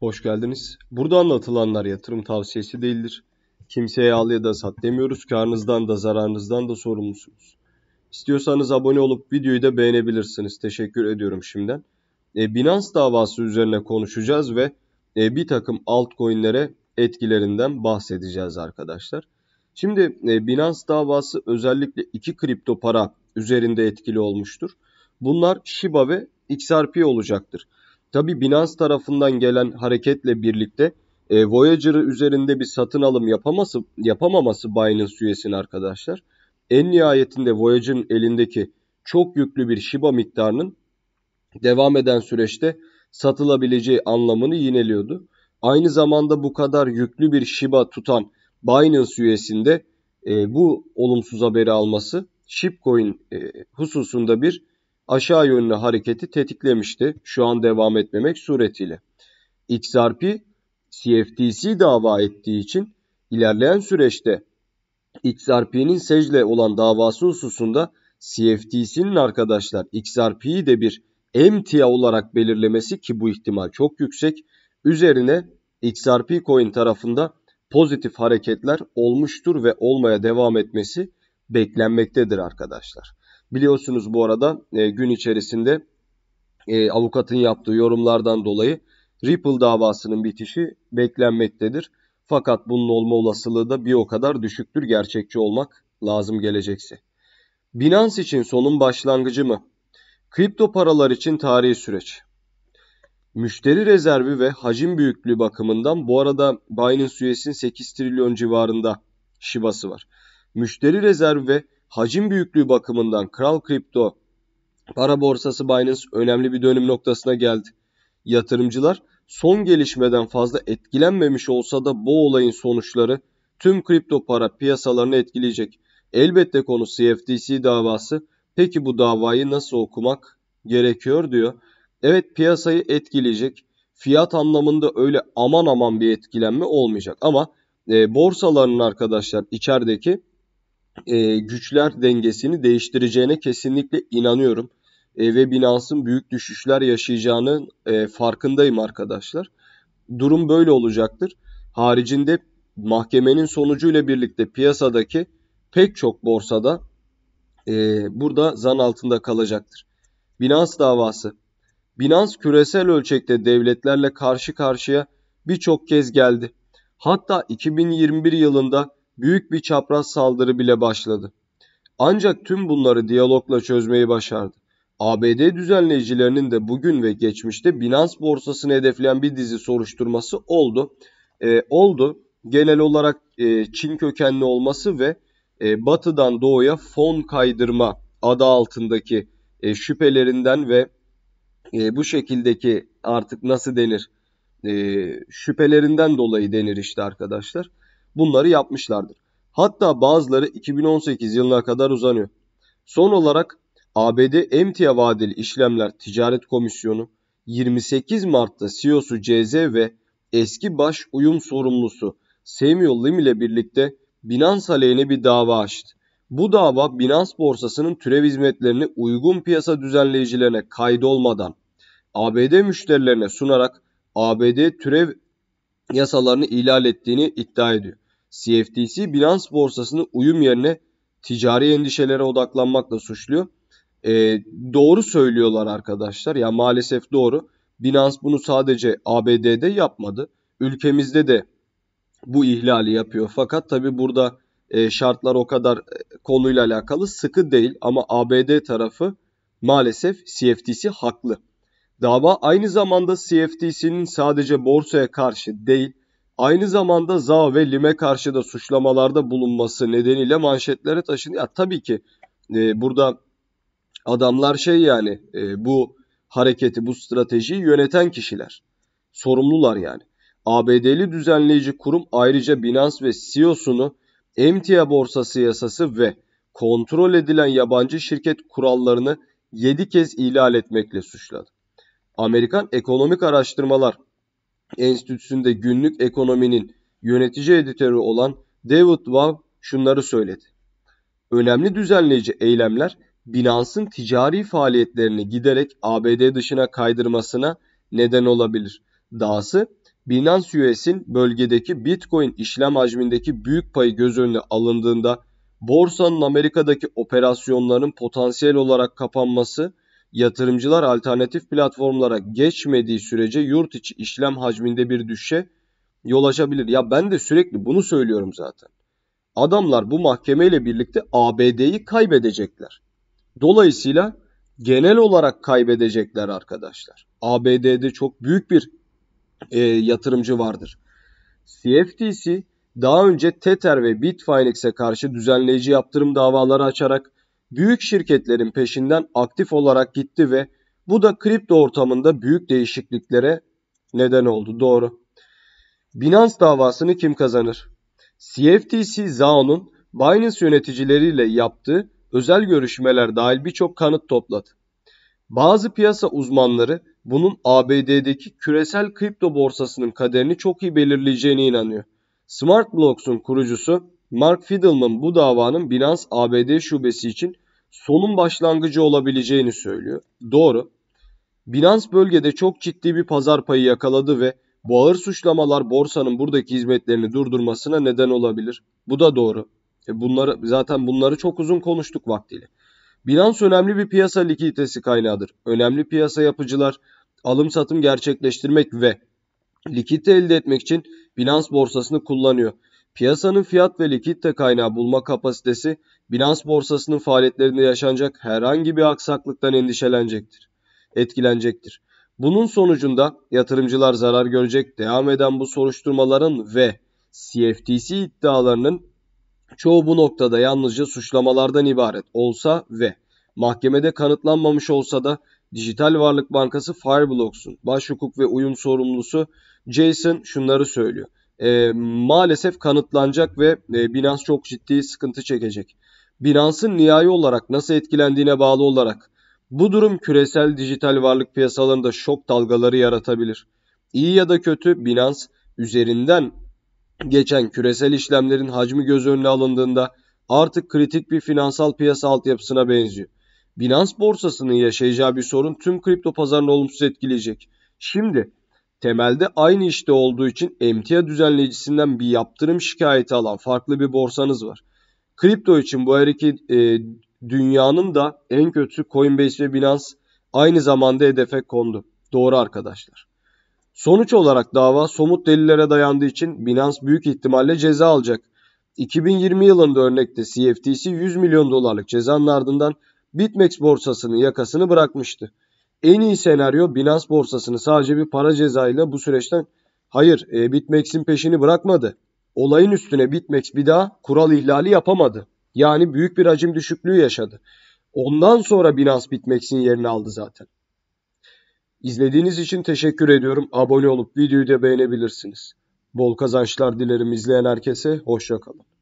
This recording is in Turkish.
Hoş geldiniz. Burada anlatılanlar yatırım tavsiyesi değildir. Kimseye al ya da sat demiyoruz. Karnınızdan da zararınızdan da sorumlusunuz. İstiyorsanız abone olup videoyu da beğenebilirsiniz. Teşekkür ediyorum şimdiden. E, Binance davası üzerine konuşacağız ve e, bir takım altcoin'lere etkilerinden bahsedeceğiz arkadaşlar. Şimdi e, Binance davası özellikle iki kripto para üzerinde etkili olmuştur. Bunlar Shiba ve XRP olacaktır. Tabi Binance tarafından gelen hareketle birlikte e, Voyager'ı üzerinde bir satın alım yapaması, yapamaması Binance üyesinin arkadaşlar. En nihayetinde Voyager'ın elindeki çok yüklü bir Shiba miktarının devam eden süreçte satılabileceği anlamını yineliyordu. Aynı zamanda bu kadar yüklü bir Shiba tutan Binance üyesinde e, bu olumsuz haberi alması Shipcoin e, hususunda bir aşağı yönlü hareketi tetiklemişti şu an devam etmemek suretiyle. XRP CFTC dava ettiği için ilerleyen süreçte XRP'nin SEC'le olan davası hususunda CFTC'nin arkadaşlar XRP'yi de bir MTA olarak belirlemesi ki bu ihtimal çok yüksek. Üzerine XRP coin tarafında pozitif hareketler olmuştur ve olmaya devam etmesi beklenmektedir arkadaşlar. Biliyorsunuz bu arada e, gün içerisinde e, avukatın yaptığı yorumlardan dolayı Ripple davasının bitişi beklenmektedir. Fakat bunun olma olasılığı da bir o kadar düşüktür gerçekçi olmak lazım gelecekse. Binance için sonun başlangıcı mı? Kripto paralar için tarihi süreç. Müşteri rezervi ve hacim büyüklüğü bakımından bu arada Binance üyesinin 8 trilyon civarında şibası var. Müşteri rezervi ve hacim büyüklüğü bakımından Kral Kripto para borsası Binance önemli bir dönüm noktasına geldi. Yatırımcılar son gelişmeden fazla etkilenmemiş olsa da bu olayın sonuçları tüm kripto para piyasalarını etkileyecek. Elbette konu CFTC davası. Peki bu davayı nasıl okumak gerekiyor diyor. Evet piyasayı etkileyecek. Fiyat anlamında öyle aman aman bir etkilenme olmayacak ama e, borsaların arkadaşlar içerideki e, güçler dengesini değiştireceğine kesinlikle inanıyorum. E, ve Binance'ın büyük düşüşler yaşayacağının e, farkındayım arkadaşlar. Durum böyle olacaktır. Haricinde mahkemenin sonucuyla birlikte piyasadaki pek çok borsada e, burada zan altında kalacaktır. Binance davası. Binance küresel ölçekte devletlerle karşı karşıya birçok kez geldi. Hatta 2021 yılında büyük bir çapraz saldırı bile başladı. Ancak tüm bunları diyalogla çözmeyi başardı. ABD düzenleyicilerinin de bugün ve geçmişte Binance borsasını hedefleyen bir dizi soruşturması oldu. E, oldu. Genel olarak e, Çin kökenli olması ve e, batıdan doğuya fon kaydırma adı altındaki e, şüphelerinden ve e, bu şekildeki artık nasıl denir e, şüphelerinden dolayı denir işte arkadaşlar bunları yapmışlardır. Hatta bazıları 2018 yılına kadar uzanıyor. Son olarak ABD emtia vadeli işlemler ticaret komisyonu 28 Mart'ta CEO'su CZ ve eski baş uyum sorumlusu Samuel Lim ile birlikte Binance aleyhine bir dava açtı. Bu dava Binance borsasının türev hizmetlerini uygun piyasa düzenleyicilerine kaydolmadan ABD müşterilerine sunarak ABD türev yasalarını ihlal ettiğini iddia ediyor. CFTC Binance borsasını uyum yerine ticari endişelere odaklanmakla suçluyor. E, doğru söylüyorlar arkadaşlar. Ya yani maalesef doğru. Binance bunu sadece ABD'de yapmadı. Ülkemizde de bu ihlali yapıyor. Fakat tabi burada e, şartlar o kadar e, konuyla alakalı sıkı değil ama ABD tarafı maalesef CFTC haklı. Dava aynı zamanda CFTC'nin sadece borsaya karşı değil, aynı zamanda ZA ve LİM'e karşı da suçlamalarda bulunması nedeniyle manşetlere taşındı. Ya tabii ki e, burada adamlar şey yani e, bu hareketi, bu stratejiyi yöneten kişiler. Sorumlular yani. ABD'li düzenleyici kurum ayrıca Binance ve CEO'sunu emtia borsası yasası ve kontrol edilen yabancı şirket kurallarını 7 kez ihlal etmekle suçladı. Amerikan Ekonomik Araştırmalar Enstitüsü'nde günlük ekonominin yönetici editörü olan David Waugh şunları söyledi. Önemli düzenleyici eylemler Binance'ın ticari faaliyetlerini giderek ABD dışına kaydırmasına neden olabilir. Dahası Binance US'in bölgedeki Bitcoin işlem hacmindeki büyük payı göz önüne alındığında borsanın Amerika'daki operasyonların potansiyel olarak kapanması yatırımcılar alternatif platformlara geçmediği sürece yurt içi işlem hacminde bir düşüşe yol açabilir. Ya ben de sürekli bunu söylüyorum zaten. Adamlar bu mahkemeyle birlikte ABD'yi kaybedecekler. Dolayısıyla genel olarak kaybedecekler arkadaşlar. ABD'de çok büyük bir e, yatırımcı vardır. CFTC daha önce Tether ve Bitfinex'e karşı düzenleyici yaptırım davaları açarak büyük şirketlerin peşinden aktif olarak gitti ve bu da kripto ortamında büyük değişikliklere neden oldu. Doğru. Binance davasını kim kazanır? CFTC Zao'nun Binance yöneticileriyle yaptığı özel görüşmeler dahil birçok kanıt topladı. Bazı piyasa uzmanları bunun ABD'deki küresel kripto borsasının kaderini çok iyi belirleyeceğine inanıyor. Smart Blocks'un kurucusu Mark Fiddleman bu davanın Binance ABD şubesi için sonun başlangıcı olabileceğini söylüyor. Doğru. Binance bölgede çok ciddi bir pazar payı yakaladı ve bu ağır suçlamalar borsanın buradaki hizmetlerini durdurmasına neden olabilir. Bu da doğru. E bunları zaten bunları çok uzun konuştuk vaktiyle. Binance önemli bir piyasa likiditesi kaynağıdır. Önemli piyasa yapıcılar alım satım gerçekleştirmek ve likidite elde etmek için Binance borsasını kullanıyor. Piyasanın fiyat ve likitte kaynağı bulma kapasitesi Binance borsasının faaliyetlerinde yaşanacak herhangi bir aksaklıktan endişelenecektir, etkilenecektir. Bunun sonucunda yatırımcılar zarar görecek devam eden bu soruşturmaların ve CFTC iddialarının çoğu bu noktada yalnızca suçlamalardan ibaret olsa ve mahkemede kanıtlanmamış olsa da Dijital Varlık Bankası Fireblocks'un baş hukuk ve uyum sorumlusu Jason şunları söylüyor e, maalesef kanıtlanacak ve e, Binance çok ciddi sıkıntı çekecek. Binance'ın nihai olarak nasıl etkilendiğine bağlı olarak bu durum küresel dijital varlık piyasalarında şok dalgaları yaratabilir. İyi ya da kötü Binance üzerinden geçen küresel işlemlerin hacmi göz önüne alındığında artık kritik bir finansal piyasa altyapısına benziyor. Binance borsasının yaşayacağı bir sorun tüm kripto pazarını olumsuz etkileyecek. Şimdi Temelde aynı işte olduğu için emtia düzenleyicisinden bir yaptırım şikayeti alan farklı bir borsanız var. Kripto için bu her iki e, dünyanın da en kötü Coinbase ve Binance aynı zamanda hedefe kondu. Doğru arkadaşlar. Sonuç olarak dava somut delillere dayandığı için Binance büyük ihtimalle ceza alacak. 2020 yılında örnekte CFTC 100 milyon dolarlık cezanın ardından Bitmex borsasının yakasını bırakmıştı. En iyi senaryo Binance borsasını sadece bir para cezayla bu süreçten hayır e, Bitmex'in peşini bırakmadı. Olayın üstüne Bitmex bir daha kural ihlali yapamadı. Yani büyük bir hacim düşüklüğü yaşadı. Ondan sonra Binance Bitmex'in yerini aldı zaten. İzlediğiniz için teşekkür ediyorum. Abone olup videoyu da beğenebilirsiniz. Bol kazançlar dilerim izleyen herkese. Hoşçakalın.